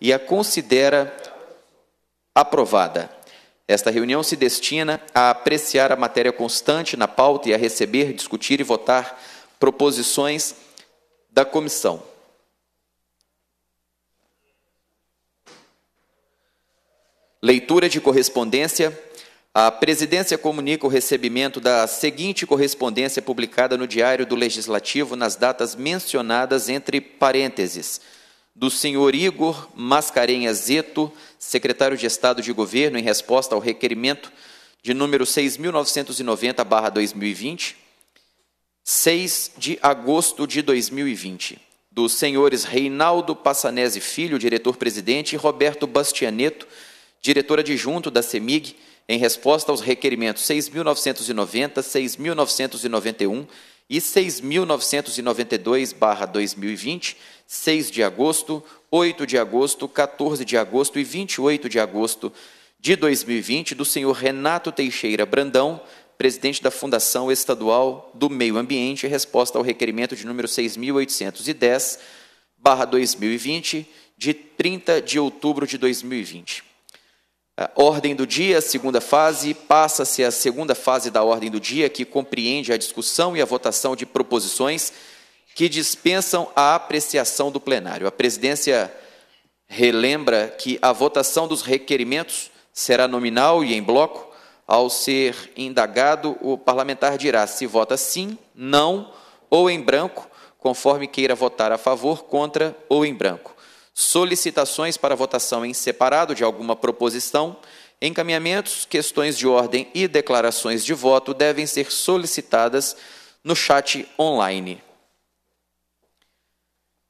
e a considera aprovada. Esta reunião se destina a apreciar a matéria constante na pauta e a receber, discutir e votar proposições da comissão. Leitura de correspondência. A presidência comunica o recebimento da seguinte correspondência publicada no Diário do Legislativo nas datas mencionadas entre parênteses do senhor Igor Mascarenhas Zeto, secretário de Estado de Governo, em resposta ao requerimento de número 6.990-2020, 6 de agosto de 2020, dos senhores Reinaldo Passanese Filho, diretor-presidente, e Roberto Bastianeto, diretor adjunto da CEMIG, em resposta aos requerimentos 6.990, 6.991 e 6.992-2020, barra 6 de agosto, 8 de agosto, 14 de agosto e 28 de agosto de 2020, do senhor Renato Teixeira Brandão, presidente da Fundação Estadual do Meio Ambiente, em resposta ao requerimento de número 6.810, barra 2020, de 30 de outubro de 2020 ordem do dia, segunda fase, passa-se a segunda fase da ordem do dia, que compreende a discussão e a votação de proposições que dispensam a apreciação do plenário. A presidência relembra que a votação dos requerimentos será nominal e em bloco. Ao ser indagado, o parlamentar dirá se vota sim, não ou em branco, conforme queira votar a favor, contra ou em branco solicitações para votação em separado de alguma proposição, encaminhamentos, questões de ordem e declarações de voto devem ser solicitadas no chat online.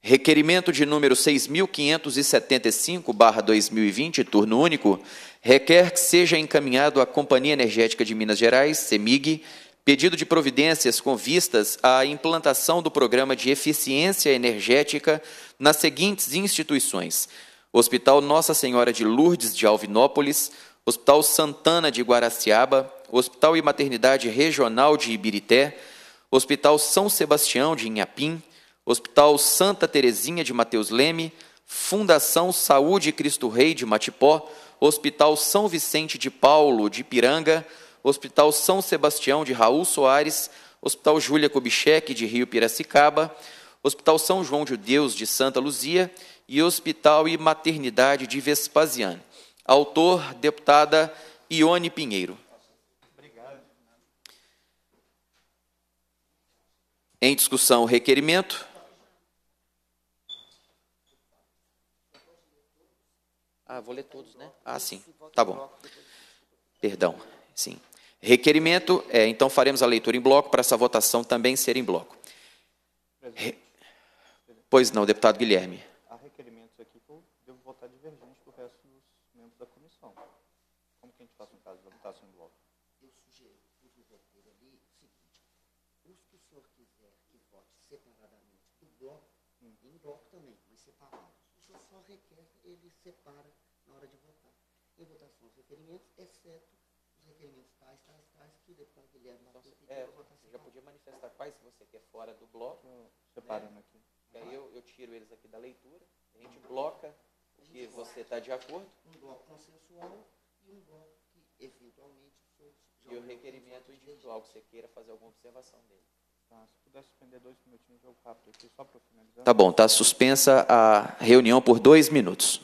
Requerimento de número 6575/2020, turno único, requer que seja encaminhado à Companhia Energética de Minas Gerais, CEMIG, pedido de providências com vistas à implantação do programa de eficiência energética nas seguintes instituições: Hospital Nossa Senhora de Lourdes de Alvinópolis, Hospital Santana de Guaraciaba, Hospital e Maternidade Regional de Ibirité, Hospital São Sebastião de Inhapim, Hospital Santa Terezinha de Mateus Leme, Fundação Saúde Cristo Rei de Matipó, Hospital São Vicente de Paulo de Piranga, Hospital São Sebastião de Raul Soares, Hospital Júlia Kubitschek de Rio Piracicaba, Hospital São João de Deus de Santa Luzia e Hospital e Maternidade de Vespasiano. Autor, deputada Ione Pinheiro. Em discussão, requerimento. Ah, vou ler todos, né? Ah, sim. Tá bom. Perdão. Sim. Requerimento, é, então faremos a leitura em bloco para essa votação também ser em bloco. Re Pois não, deputado Guilherme. Há requerimentos aqui que eu devo votar divergente do resto dos membros da comissão. Como que a gente faz no caso de votação em bloco? Eu sugiro o reverter ali o seguinte: os que o senhor quiser que vote separadamente do bloco, hum. em bloco também, mas separado. O senhor só requer, ele separa na hora de votar. Em votação os requerimentos, exceto os requerimentos tais, tais, tais, que o deputado Guilherme então, é, já podia manifestar quais você quer fora do bloco. Separando né? aqui. E aí eu, eu tiro eles aqui da leitura, a gente bloca o que você está de acordo. Um bloco consensual e um bloco que eventualmente E o requerimento individual, que você queira fazer alguma observação dele. Tá, se puder suspender dois minutinhos, eu capto aqui só para finalizar. Tá bom, está suspensa a reunião por dois minutos.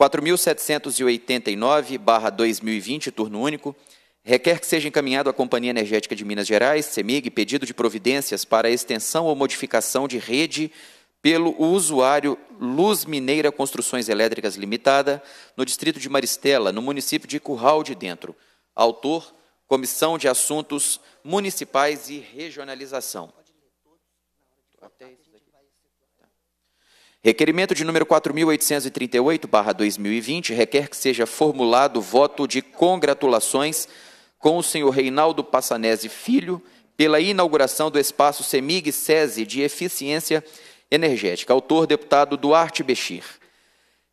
4.789, barra 2020, turno único. Requer que seja encaminhado à Companhia Energética de Minas Gerais, CEMIG, pedido de providências para extensão ou modificação de rede pelo usuário Luz Mineira Construções Elétricas Limitada, no distrito de Maristela, no município de Curral de Dentro. Autor, Comissão de Assuntos Municipais e Regionalização. Requerimento de número 4.838, 2020, requer que seja formulado voto de congratulações com o senhor Reinaldo Passanese Filho, pela inauguração do espaço CEMIG-SESI de Eficiência Energética. Autor, deputado Duarte Bechir.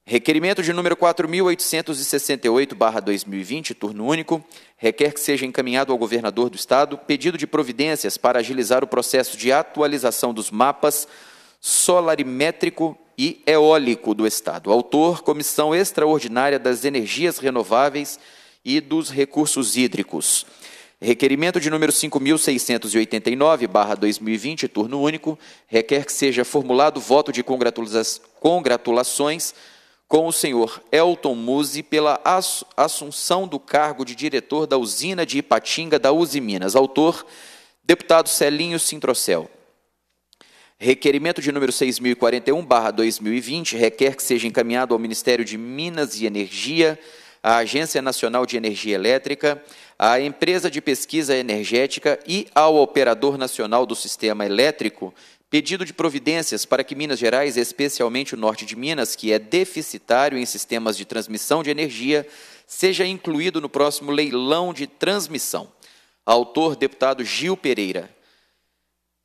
Requerimento de número 4.868-2020, turno único, requer que seja encaminhado ao governador do Estado pedido de providências para agilizar o processo de atualização dos mapas solarimétrico e eólico do Estado. Autor, Comissão Extraordinária das Energias Renováveis e dos recursos hídricos. Requerimento de número 5.689-2020, turno único, requer que seja formulado voto de congratulações com o senhor Elton Musi pela assunção do cargo de diretor da usina de Ipatinga da Uzi Minas. Autor, deputado Celinho Sintrocel. Requerimento de número 6.041-2020 requer que seja encaminhado ao Ministério de Minas e Energia a Agência Nacional de Energia Elétrica, à Empresa de Pesquisa Energética e ao Operador Nacional do Sistema Elétrico pedido de providências para que Minas Gerais, especialmente o norte de Minas, que é deficitário em sistemas de transmissão de energia, seja incluído no próximo leilão de transmissão. Autor, deputado Gil Pereira.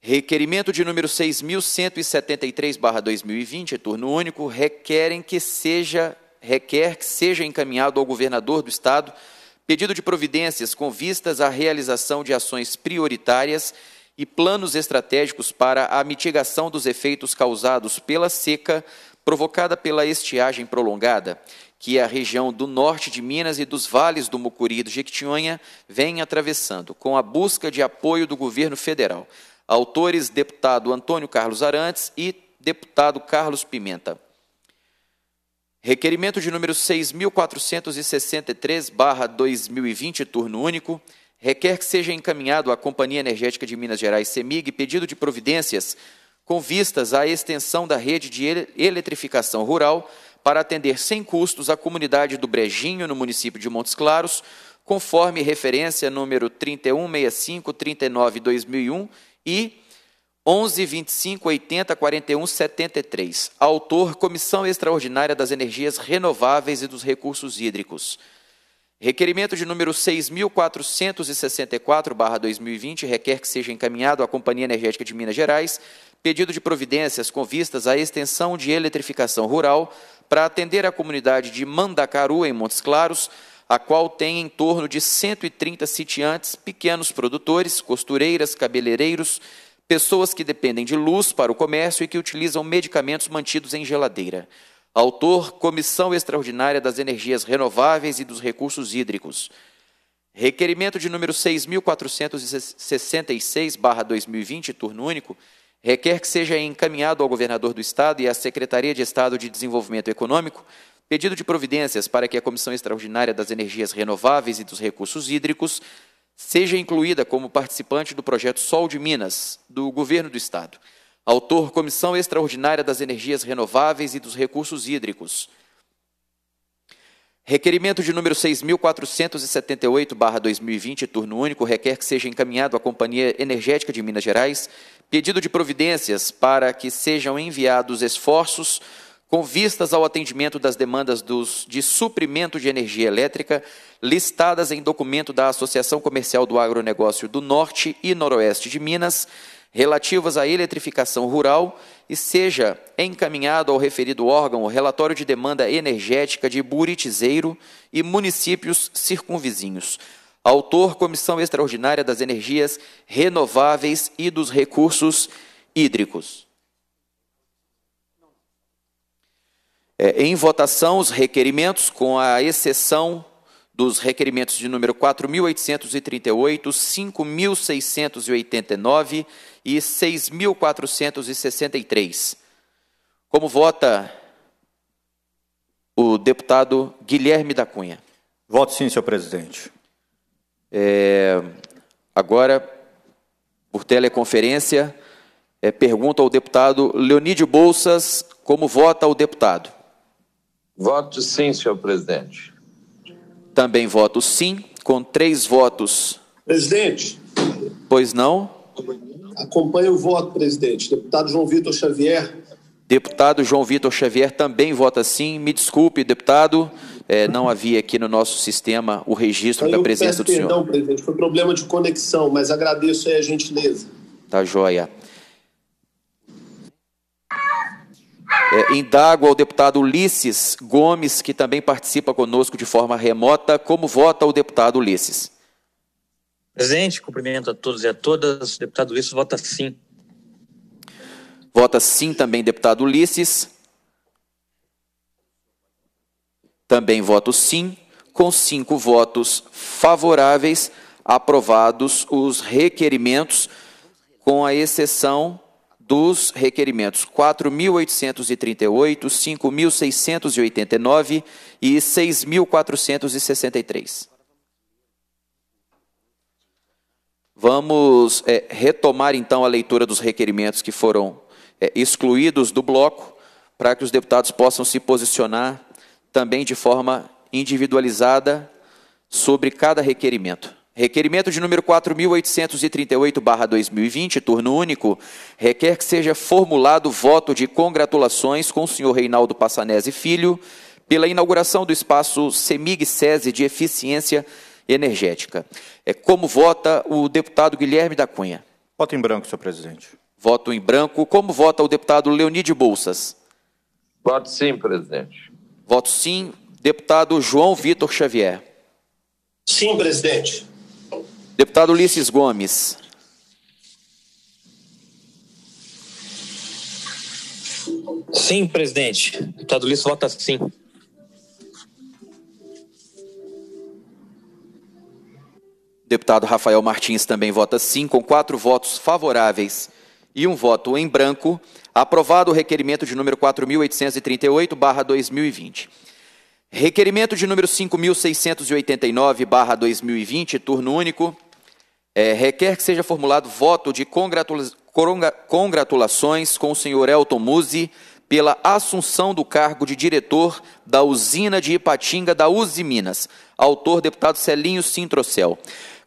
Requerimento de número 6.173-2020, é turno único, requerem que seja requer que seja encaminhado ao governador do Estado pedido de providências com vistas à realização de ações prioritárias e planos estratégicos para a mitigação dos efeitos causados pela seca provocada pela estiagem prolongada, que a região do norte de Minas e dos vales do Mucuri e do Jequitinhonha vem atravessando, com a busca de apoio do governo federal. Autores: deputado Antônio Carlos Arantes e deputado Carlos Pimenta. Requerimento de número 6.463-2020, turno único, requer que seja encaminhado à Companhia Energética de Minas Gerais, CEMIG, pedido de providências com vistas à extensão da rede de eletrificação rural para atender sem custos a comunidade do Brejinho, no município de Montes Claros, conforme referência número 3165-39-2001 e 11, 25, 80, 41, 73. Autor, Comissão Extraordinária das Energias Renováveis e dos Recursos Hídricos. Requerimento de número 6.464-2020 requer que seja encaminhado à Companhia Energética de Minas Gerais pedido de providências com vistas à extensão de eletrificação rural para atender a comunidade de Mandacaru, em Montes Claros, a qual tem em torno de 130 sitiantes, pequenos produtores, costureiras, cabeleireiros, pessoas que dependem de luz para o comércio e que utilizam medicamentos mantidos em geladeira. Autor, Comissão Extraordinária das Energias Renováveis e dos Recursos Hídricos. Requerimento de número 6.466-2020, turno único, requer que seja encaminhado ao governador do Estado e à Secretaria de Estado de Desenvolvimento Econômico pedido de providências para que a Comissão Extraordinária das Energias Renováveis e dos Recursos Hídricos seja incluída como participante do projeto Sol de Minas, do Governo do Estado. Autor Comissão Extraordinária das Energias Renováveis e dos Recursos Hídricos. Requerimento de número 6.478-2020, turno único, requer que seja encaminhado à Companhia Energética de Minas Gerais pedido de providências para que sejam enviados esforços com vistas ao atendimento das demandas dos, de suprimento de energia elétrica listadas em documento da Associação Comercial do Agronegócio do Norte e Noroeste de Minas, relativas à eletrificação rural, e seja encaminhado ao referido órgão o relatório de demanda energética de Buritizeiro e municípios circunvizinhos. Autor Comissão Extraordinária das Energias Renováveis e dos Recursos Hídricos. É, em votação, os requerimentos, com a exceção dos requerimentos de número 4.838, 5.689 e 6.463. Como vota o deputado Guilherme da Cunha? Voto sim, senhor presidente. É, agora, por teleconferência, é, pergunta ao deputado Leonídio Bolsas como vota o deputado. Voto sim, senhor presidente. Também voto sim, com três votos. Presidente. Pois não? Acompanhe o voto, presidente. Deputado João Vitor Xavier. Deputado João Vitor Xavier também vota sim. Me desculpe, deputado, é, não havia aqui no nosso sistema o registro Eu da presença do perdão, senhor. Não, presidente, foi problema de conexão, mas agradeço aí a gentileza. Tá joia. É, indago ao deputado Ulisses Gomes, que também participa conosco de forma remota. Como vota o deputado Ulisses? Presidente, cumprimento a todos e a todas. O deputado Ulisses vota sim. Vota sim também, deputado Ulisses. Também voto sim, com cinco votos favoráveis, aprovados os requerimentos, com a exceção dos requerimentos 4.838, 5.689 e 6.463. Vamos é, retomar então a leitura dos requerimentos que foram é, excluídos do bloco, para que os deputados possam se posicionar também de forma individualizada sobre cada requerimento. Requerimento de número 4.838-2020, turno único, requer que seja formulado voto de congratulações com o senhor Reinaldo Passanese Filho pela inauguração do espaço Semig sesi de Eficiência Energética. É como vota o deputado Guilherme da Cunha. Voto em branco, senhor presidente. Voto em branco. Como vota o deputado Leonide Bolsas? Voto sim, presidente. Voto sim. Deputado João Vitor Xavier. Sim, presidente. Deputado Ulisses Gomes. Sim, presidente. Deputado Ulisses vota sim. Deputado Rafael Martins também vota sim, com quatro votos favoráveis e um voto em branco. Aprovado o requerimento de número 4.838-2020. Requerimento de número 5.689-2020, turno único. É, requer que seja formulado voto de congratula congratulações com o senhor Elton Muzi pela assunção do cargo de diretor da usina de Ipatinga da Uzi Minas. Autor, deputado Celinho Sintrocel.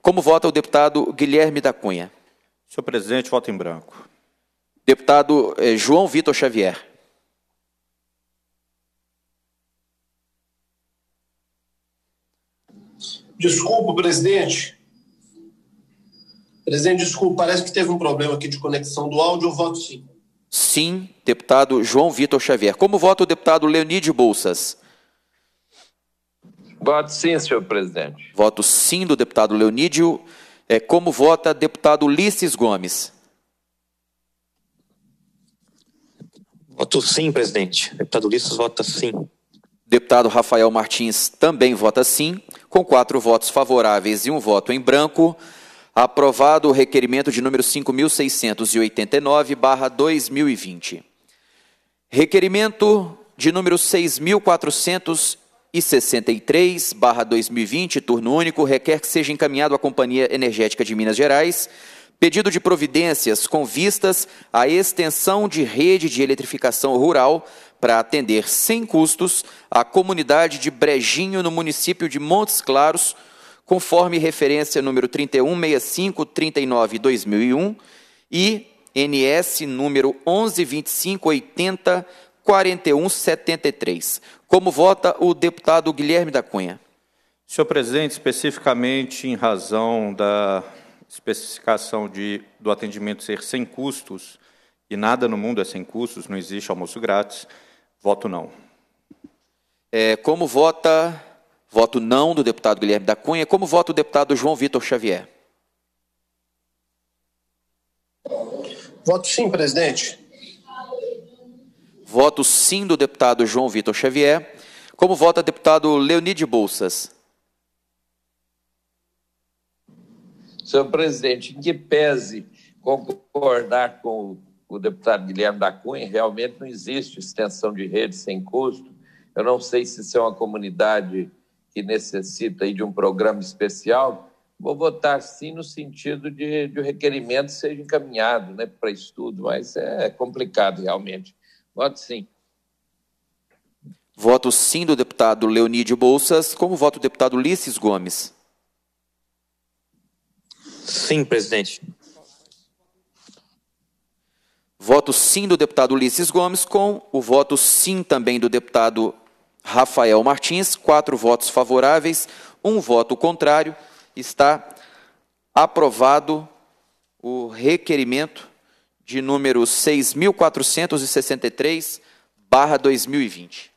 Como vota o deputado Guilherme da Cunha? Senhor presidente, voto em branco. Deputado é, João Vitor Xavier. Desculpa, presidente. Presidente, desculpa, parece que teve um problema aqui de conexão do áudio, eu voto sim. Sim, deputado João Vitor Xavier. Como vota o deputado Leonídio Bolsas? Voto sim, senhor presidente. Voto sim do deputado Leonídio. É, como vota deputado Ulisses Gomes? Voto sim, presidente. Deputado Ulisses vota sim. Deputado Rafael Martins também vota sim, com quatro votos favoráveis e um voto em branco. Aprovado o requerimento de número 5689/2020. Requerimento de número 6463/2020, turno único, requer que seja encaminhado à Companhia Energética de Minas Gerais pedido de providências com vistas à extensão de rede de eletrificação rural para atender sem custos a comunidade de Brejinho no município de Montes Claros conforme referência número 3165 39 2001 e NS número 1125 80 41 73. Como vota o deputado Guilherme da Cunha? Senhor presidente, especificamente em razão da especificação de, do atendimento ser sem custos, e nada no mundo é sem custos, não existe almoço grátis, voto não. É, como vota Voto não do deputado Guilherme da Cunha. Como vota o deputado João Vitor Xavier? Voto sim, presidente. Voto sim do deputado João Vitor Xavier. Como vota o deputado Leonide Bolsas? Senhor presidente, em que pese concordar com o deputado Guilherme da Cunha, realmente não existe extensão de rede sem custo. Eu não sei se isso é uma comunidade que necessita de um programa especial, vou votar sim no sentido de, de o requerimento seja encaminhado né, para estudo, mas é complicado realmente. Voto sim. Voto sim do deputado Leonídio Bolsas, como voto do deputado Ulisses Gomes. Sim, presidente. Voto sim do deputado Ulisses Gomes, com o voto sim também do deputado Rafael Martins, quatro votos favoráveis, um voto contrário. Está aprovado o requerimento de número 6.463, barra 2020.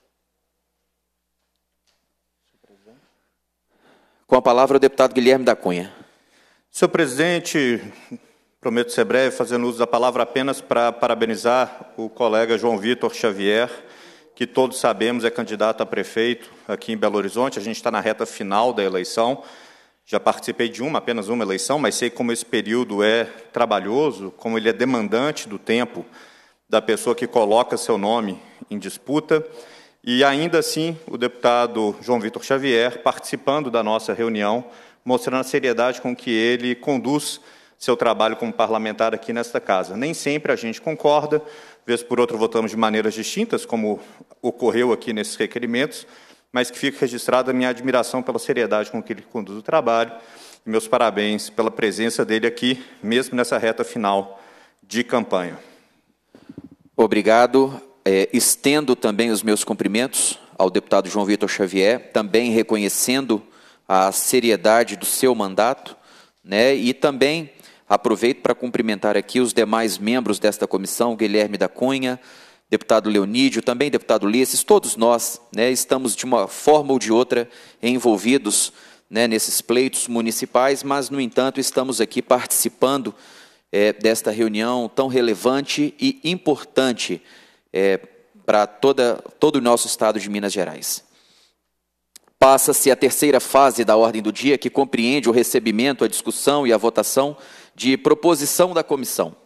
Com a palavra o deputado Guilherme da Cunha. Senhor presidente, prometo ser breve, fazendo uso da palavra apenas para parabenizar o colega João Vitor Xavier, que todos sabemos é candidato a prefeito aqui em Belo Horizonte. A gente está na reta final da eleição. Já participei de uma, apenas uma eleição, mas sei como esse período é trabalhoso, como ele é demandante do tempo da pessoa que coloca seu nome em disputa. E ainda assim, o deputado João Vitor Xavier participando da nossa reunião, mostrando a seriedade com que ele conduz seu trabalho como parlamentar aqui nesta casa. Nem sempre a gente concorda, vez por outra votamos de maneiras distintas, como ocorreu aqui nesses requerimentos, mas que fica registrada a minha admiração pela seriedade com que ele conduz o trabalho e meus parabéns pela presença dele aqui, mesmo nessa reta final de campanha. Obrigado. É, estendo também os meus cumprimentos ao deputado João Vitor Xavier, também reconhecendo a seriedade do seu mandato, né, e também Aproveito para cumprimentar aqui os demais membros desta comissão, Guilherme da Cunha, deputado Leonídio, também deputado Ulisses, todos nós né, estamos de uma forma ou de outra envolvidos né, nesses pleitos municipais, mas, no entanto, estamos aqui participando é, desta reunião tão relevante e importante é, para todo o nosso estado de Minas Gerais. Passa-se a terceira fase da ordem do dia, que compreende o recebimento, a discussão e a votação de proposição da comissão.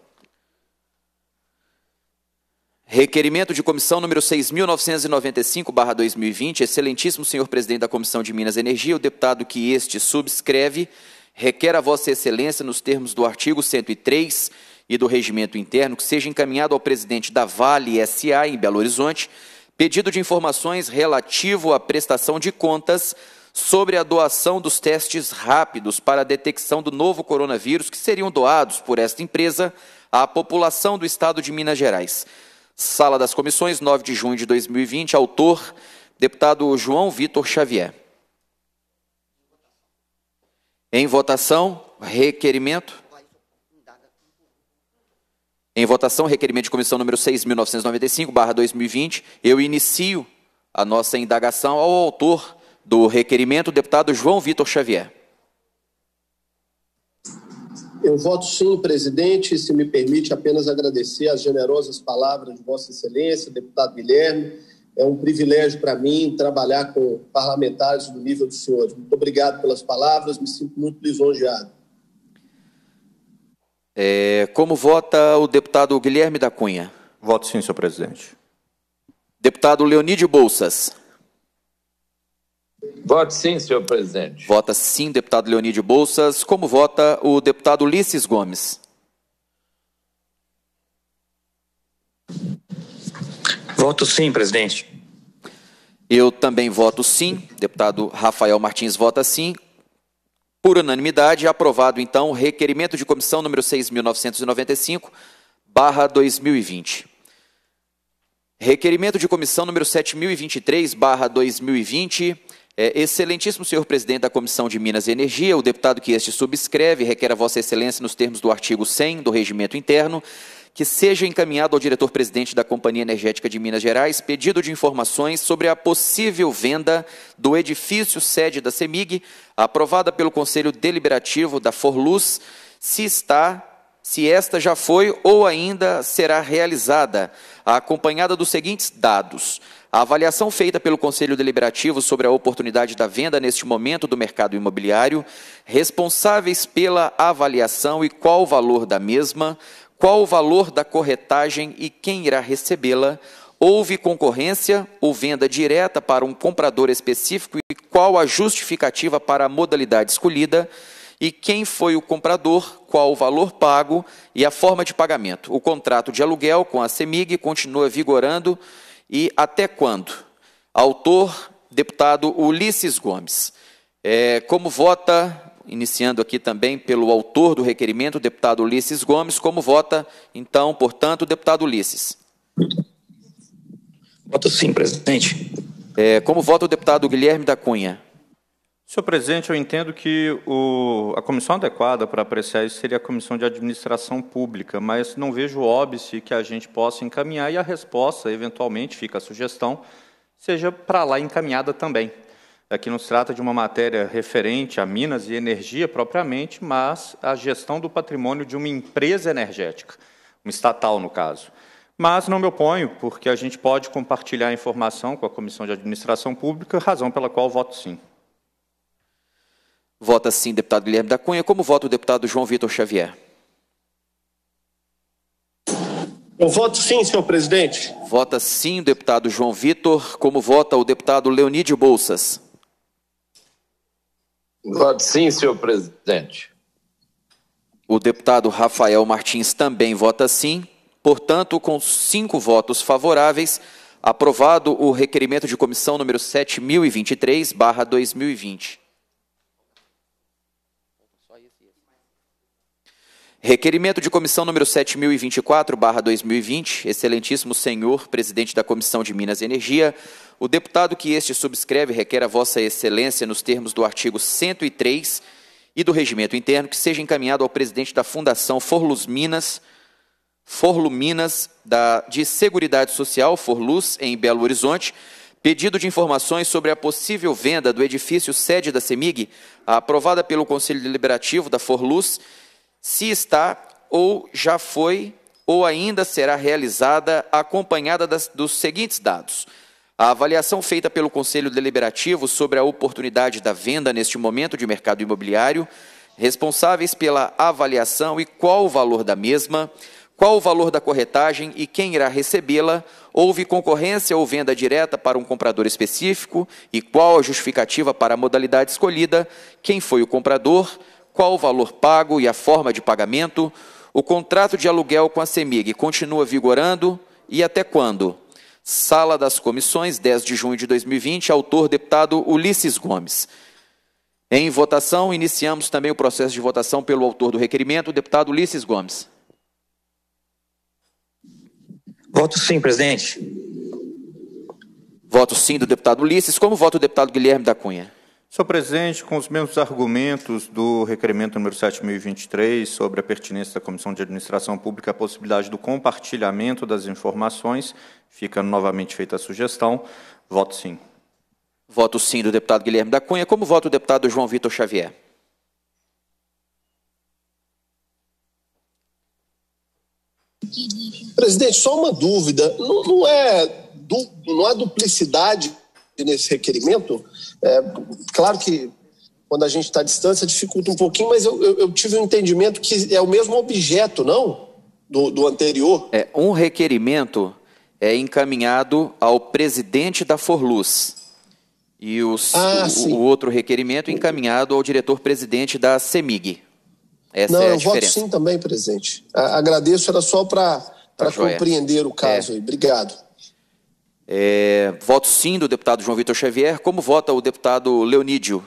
Requerimento de comissão número 6.995-2020, excelentíssimo senhor presidente da Comissão de Minas e Energia, o deputado que este subscreve, requer a vossa excelência, nos termos do artigo 103 e do regimento interno, que seja encaminhado ao presidente da Vale SA, em Belo Horizonte, pedido de informações relativo à prestação de contas sobre a doação dos testes rápidos para a detecção do novo coronavírus que seriam doados por esta empresa à população do estado de Minas Gerais. Sala das Comissões, 9 de junho de 2020, autor, deputado João Vitor Xavier. Em votação, requerimento. Em votação, requerimento de comissão número 6.995, barra 2020, eu inicio a nossa indagação ao autor do requerimento, deputado João Vitor Xavier. Eu voto sim, presidente, se me permite apenas agradecer as generosas palavras de Vossa Excelência, deputado Guilherme. É um privilégio para mim trabalhar com parlamentares do nível dos senhores. Muito obrigado pelas palavras, me sinto muito lisonjeado. É, como vota o deputado Guilherme da Cunha? Voto sim, senhor presidente. Deputado Leonídio Bolsas. Voto sim, senhor presidente. Vota sim, deputado Leonídio Bolsas. Como vota o deputado Ulisses Gomes? Voto sim, presidente. Eu também voto sim. Deputado Rafael Martins vota sim. Por unanimidade, aprovado então o requerimento de comissão número 6.995, barra 2020. Requerimento de comissão número 7.023, barra 2020 é, excelentíssimo senhor presidente da Comissão de Minas e Energia, o deputado que este subscreve requer a Vossa Excelência, nos termos do artigo 100 do Regimento Interno, que seja encaminhado ao diretor-presidente da Companhia Energética de Minas Gerais pedido de informações sobre a possível venda do edifício sede da CEMIG, aprovada pelo Conselho Deliberativo da Forluz, se está se esta já foi ou ainda será realizada, acompanhada dos seguintes dados: a avaliação feita pelo Conselho Deliberativo sobre a oportunidade da venda neste momento do mercado imobiliário, responsáveis pela avaliação e qual o valor da mesma, qual o valor da corretagem e quem irá recebê-la, houve concorrência ou venda direta para um comprador específico e qual a justificativa para a modalidade escolhida, e quem foi o comprador, qual o valor pago e a forma de pagamento. O contrato de aluguel com a CEMIG continua vigorando e até quando? Autor, deputado Ulisses Gomes. É, como vota, iniciando aqui também pelo autor do requerimento, deputado Ulisses Gomes, como vota, então, portanto, deputado Ulisses? Voto sim, presidente. É, como vota o deputado Guilherme da Cunha? Senhor presidente, eu entendo que o, a comissão adequada para apreciar isso seria a comissão de administração pública, mas não vejo óbice que a gente possa encaminhar e a resposta, eventualmente, fica a sugestão, seja para lá encaminhada também. Aqui não se trata de uma matéria referente a minas e energia propriamente, mas a gestão do patrimônio de uma empresa energética, uma estatal no caso. Mas não me oponho, porque a gente pode compartilhar a informação com a Comissão de Administração Pública, razão pela qual voto sim. Vota sim deputado Guilherme da Cunha. Como vota o deputado João Vitor Xavier? Eu voto sim, senhor presidente. Vota sim, deputado João Vitor. Como vota o deputado Leonídio Bolsas? Voto sim, senhor presidente. O deputado Rafael Martins também vota sim. Portanto, com cinco votos favoráveis, aprovado o requerimento de comissão número 7023, barra 2020. Requerimento de comissão número 7024/2020, excelentíssimo senhor presidente da Comissão de Minas e Energia, o deputado que este subscreve requer a vossa excelência nos termos do artigo 103 e do regimento interno que seja encaminhado ao presidente da Fundação Forlus Minas, Forluminas da de Seguridade Social, Forlus em Belo Horizonte, pedido de informações sobre a possível venda do edifício sede da Semig, aprovada pelo Conselho Deliberativo da Forlus se está ou já foi ou ainda será realizada, acompanhada das, dos seguintes dados. A avaliação feita pelo Conselho Deliberativo sobre a oportunidade da venda neste momento de mercado imobiliário, responsáveis pela avaliação e qual o valor da mesma, qual o valor da corretagem e quem irá recebê-la, houve concorrência ou venda direta para um comprador específico e qual a justificativa para a modalidade escolhida, quem foi o comprador, qual o valor pago e a forma de pagamento, o contrato de aluguel com a CEMIG continua vigorando e até quando? Sala das Comissões, 10 de junho de 2020, autor deputado Ulisses Gomes. Em votação, iniciamos também o processo de votação pelo autor do requerimento, deputado Ulisses Gomes. Voto sim, presidente. Voto sim do deputado Ulisses. Como voto o deputado Guilherme da Cunha? Sou presente com os mesmos argumentos do requerimento número 7023 sobre a pertinência da Comissão de Administração Pública à possibilidade do compartilhamento das informações. Fica novamente feita a sugestão. Voto sim. Voto sim do deputado Guilherme da Cunha. Como vota o deputado João Vitor Xavier? Presidente, só uma dúvida. Não, não é, não há é duplicidade nesse requerimento, é, claro que quando a gente está à distância dificulta um pouquinho, mas eu, eu, eu tive o um entendimento que é o mesmo objeto, não? Do, do anterior. É, um requerimento é encaminhado ao presidente da Forluz e os, ah, o, o, outro requerimento encaminhado ao diretor-presidente da CEMIG. Essa Não, é a eu diferença. voto sim também, presidente. Agradeço, era só para tá compreender o caso é. aí. Obrigado. É, voto sim do deputado João Vitor Xavier. Como vota o deputado Leonídio?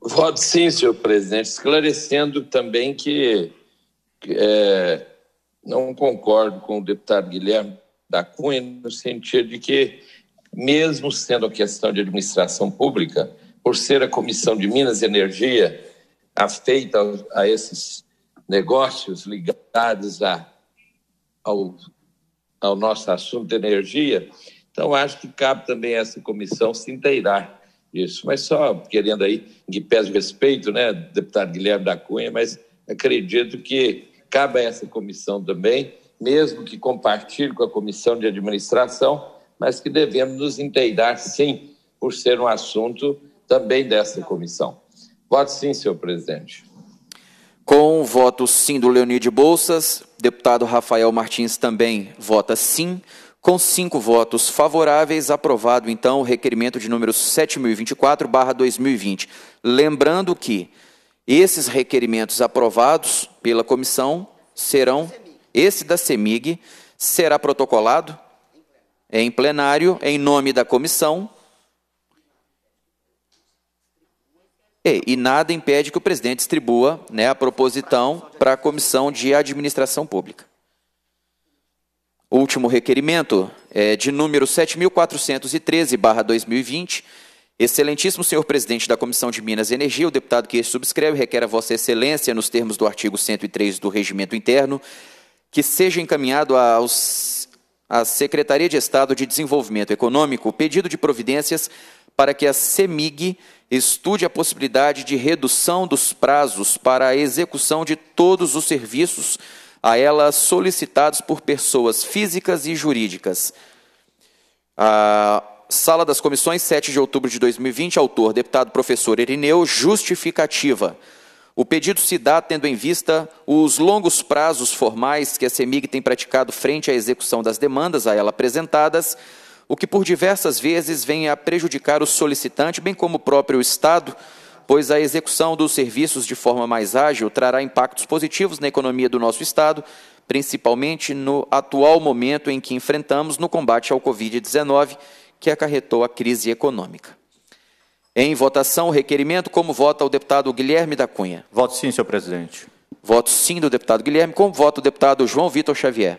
Voto sim, senhor presidente. Esclarecendo também que é, não concordo com o deputado Guilherme da Cunha, no sentido de que, mesmo sendo a questão de administração pública, por ser a Comissão de Minas e Energia afeita a esses negócios ligados a, ao ao nosso assunto de energia. Então, acho que cabe também a essa comissão se inteirar disso. Mas só querendo aí, que pese respeito, né, deputado Guilherme da Cunha, mas acredito que cabe a essa comissão também, mesmo que compartilhe com a comissão de administração, mas que devemos nos inteirar, sim, por ser um assunto também dessa comissão. Voto sim, senhor presidente. Com o voto sim do Leonide Bolsas, deputado Rafael Martins também vota sim. Com cinco votos favoráveis, aprovado então o requerimento de número 7024-2020. Lembrando que esses requerimentos aprovados pela comissão serão. Esse da CEMIG será protocolado em plenário, em nome da comissão, E, e nada impede que o presidente distribua né, a proposição para a Comissão de Administração Pública. Último requerimento é de número 7.413-2020. Excelentíssimo senhor presidente da Comissão de Minas e Energia, o deputado que subscreve requer a Vossa Excelência, nos termos do artigo 103 do Regimento Interno, que seja encaminhado aos, à Secretaria de Estado de Desenvolvimento Econômico o pedido de providências para que a CEMIG estude a possibilidade de redução dos prazos para a execução de todos os serviços a ela solicitados por pessoas físicas e jurídicas. A Sala das Comissões, 7 de outubro de 2020, autor, deputado professor Erineu, justificativa. O pedido se dá tendo em vista os longos prazos formais que a CEMIG tem praticado frente à execução das demandas a ela apresentadas, o que por diversas vezes vem a prejudicar o solicitante, bem como o próprio Estado, pois a execução dos serviços de forma mais ágil trará impactos positivos na economia do nosso Estado, principalmente no atual momento em que enfrentamos no combate ao Covid-19, que acarretou a crise econômica. Em votação, o requerimento, como vota o deputado Guilherme da Cunha? Voto sim, senhor presidente. Voto sim do deputado Guilherme, como vota o deputado João Vitor Xavier?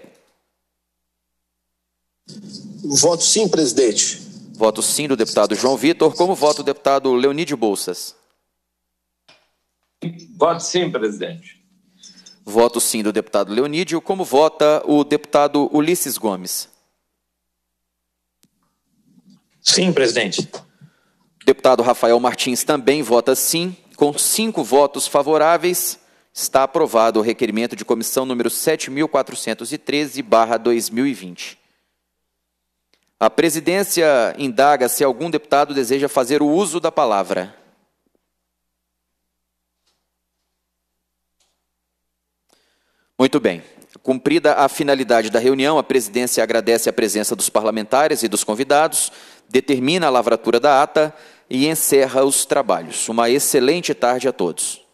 Voto sim, presidente. Voto sim do deputado João Vitor, como voto o deputado Leonídio Bolsas. Voto sim, presidente. Voto sim do deputado Leonídio, como vota o deputado Ulisses Gomes. Sim, presidente. Deputado Rafael Martins também vota sim, com cinco votos favoráveis. Está aprovado o requerimento de comissão número 7.413, 2020. A presidência indaga se algum deputado deseja fazer o uso da palavra. Muito bem. Cumprida a finalidade da reunião, a presidência agradece a presença dos parlamentares e dos convidados, determina a lavratura da ata e encerra os trabalhos. Uma excelente tarde a todos.